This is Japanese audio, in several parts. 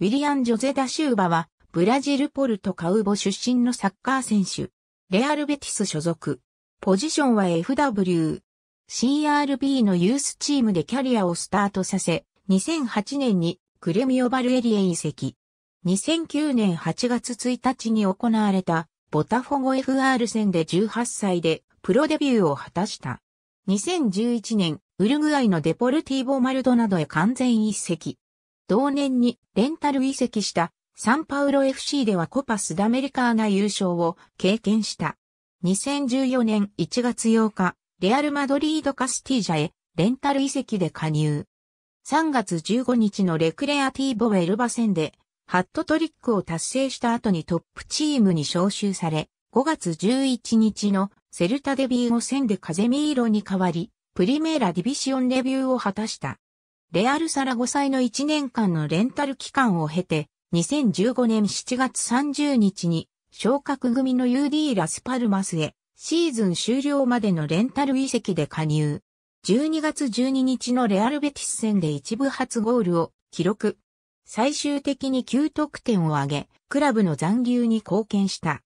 ウィリアン・ジョゼ・ダシューバは、ブラジル・ポルト・カウボ出身のサッカー選手。レアル・ベティス所属。ポジションは FW。CRB のユースチームでキャリアをスタートさせ、2008年にクレミオ・バルエリエ移籍。2009年8月1日に行われたボタフォゴ FR 戦で18歳でプロデビューを果たした。2011年、ウルグアイのデポルティーボ・マルドなどへ完全移籍。同年にレンタル移籍したサンパウロ FC ではコパスダメリカーナ優勝を経験した。2014年1月8日、レアル・マドリード・カスティージャへレンタル移籍で加入。3月15日のレクレアティーボ・エルバ戦でハットトリックを達成した後にトップチームに招集され、5月11日のセルタデビーゴ戦でカゼミーロに代わり、プリメーラディビシオンレビューを果たした。レアル・サラ5歳の1年間のレンタル期間を経て、2015年7月30日に、昇格組の UD ラスパルマスへ、シーズン終了までのレンタル移籍で加入。12月12日のレアル・ベティス戦で一部初ゴールを記録。最終的に9得点を挙げ、クラブの残留に貢献した。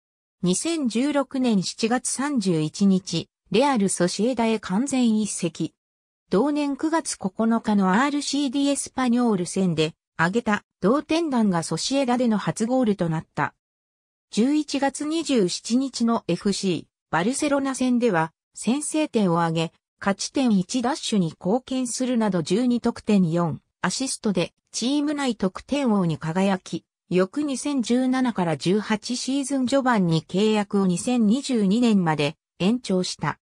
2016年7月31日、レアル・ソシエダへ完全移籍。同年9月9日の RCD エスパニョール戦で、挙げた同点弾がソシエダでの初ゴールとなった。11月27日の FC バルセロナ戦では先制点を挙げ、勝ち点1ダッシュに貢献するなど12得点4アシストでチーム内得点王に輝き、翌2017から18シーズン序盤に契約を2022年まで延長した。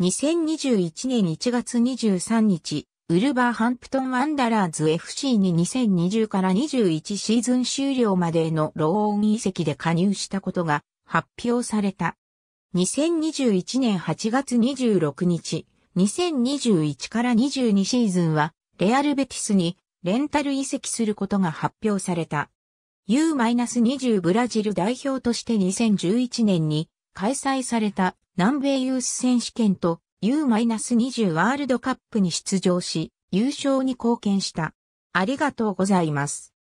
2021年1月23日、ウルバーハンプトンワンダラーズ FC に2020から21シーズン終了までのローン移籍で加入したことが発表された。2021年8月26日、2021から22シーズンは、レアルベティスにレンタル移籍することが発表された。U-20 ブラジル代表として2011年に開催された南米ユース選手権と U-20 ワールドカップに出場し、優勝に貢献した。ありがとうございます。